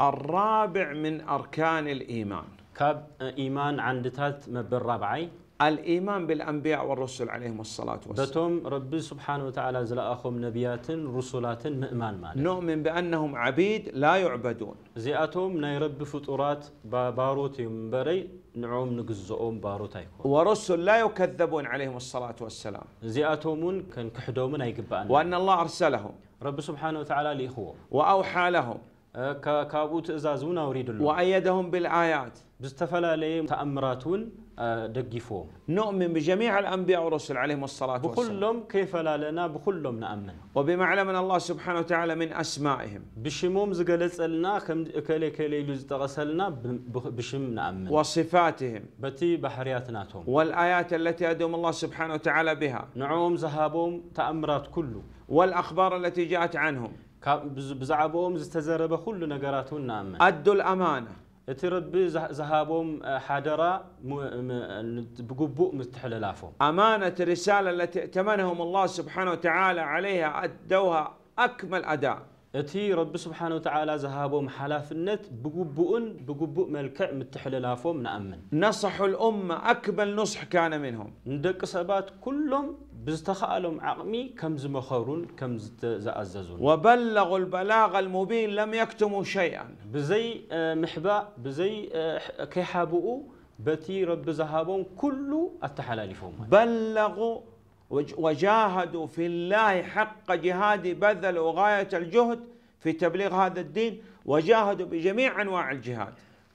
الرابع من أركان الإيمان كاب آه، إيمان عند تات مبرابعي الإيمان بالأنبياء والرسل عليهم الصلاة والسلام بتم رب سبحانه وتعالى زل أخهم نبيات رسلات مؤمن مالك نؤمن بأنهم عبيد لا يعبدون زياتهم نيرب فطورات باروت يمبري نعوم نقزؤهم باروت أيكون ورسل لا يكذبون عليهم الصلاة والسلام زياتهم كان كحدوم أيقبان وأن الله أرسلهم رب سبحانه وتعالى ليخوه وأوحى لهم كابوت وايدهم بالايات بستفلا لي تامراتون دقفو نؤمن بجميع الانبياء والرسل عليهم الصلاه والسلام بكلهم كيف لا لنا بكلهم نامن وبمعلم ان الله سبحانه وتعالى من اسمائهم بشموم زغلص لنا كم كلي كلي لنا بشم نامن وصفاتهم بتي بحرياتناتهم والايات التي ادوم الله سبحانه وتعالى بها نعوم ذهابهم تامرات كله والاخبار التي جاءت عنهم بزعبهم زتزرب كل نجاراتهم نعم أدوا الأمانة اتربي ذهابهم حدرة بقبوء متحللافهم أمانة الرسالة التي ائتمنهم الله سبحانه وتعالى عليها أدوها أكمل أداء اتي رب سبحانه وتعالى ذهابهم النت بقبؤن بقبؤ ملكع متحللافهم نأمن نصحوا الأمة أكمل نصح كان منهم ندق سبات كلهم بزتخالهم عقمي كم زمخرون كم زأززون وبلغوا البلاغ المبين لم يكتموا شيئا بزي آه، محبا بزي آه، كيحابؤوا بتي رب زهابون كل التحلالفهم بلغوا وجاهدوا في الله حق جهاد بذلوا غاية الجهد في تبليغ هذا الدين وجاهدوا بجميع أنواع الجهاد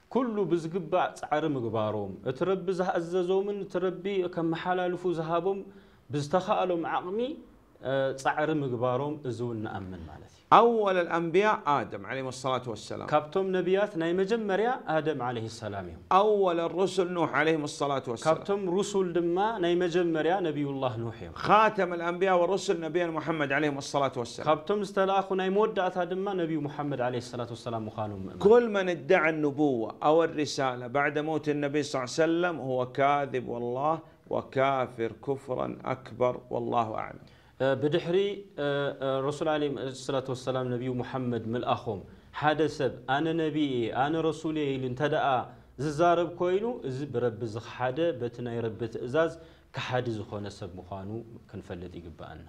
كله بزقبات عرم قبارهم تربي ረቢ تربي كم ረቢ زهابهم بزتخالهم عقمي صعر مقبارهم ازون نأمن مالتي أول الأنبياء آدم عليه الصلاة والسلام كابتم نبيات نايمجم مريا آدم عليه السلام أول الرسل نوح عليه الصلاة والسلام كابتم رسل دما نايمجم مريا نبي الله نوح خاتم الأنبياء والرسل نبي محمد عليه الصلاة والسلام كابتم استلاخ نايمود دعتا دما نبي محمد عليه الصلاة والسلام مخانهم كل من ادعى النبوة أو الرسالة بعد موت النبي صلى الله عليه وسلم هو كاذب والله وكافر كفرا أكبر والله أعلم أه، بدحري أه، أه، رسول عليه الصلاة والسلام نبي محمد من الأخوم حدث سب أنا نبي أنا رسولي لنتدأ ዝዛረብ ኮይኑ እዚ ብረቢ ዝሓደ በቲ ናይ ረቢ ትእዛዝ ክሓደ ዝኾነ ሰብ ምዃኑ ክንፈልጥ ይግባአና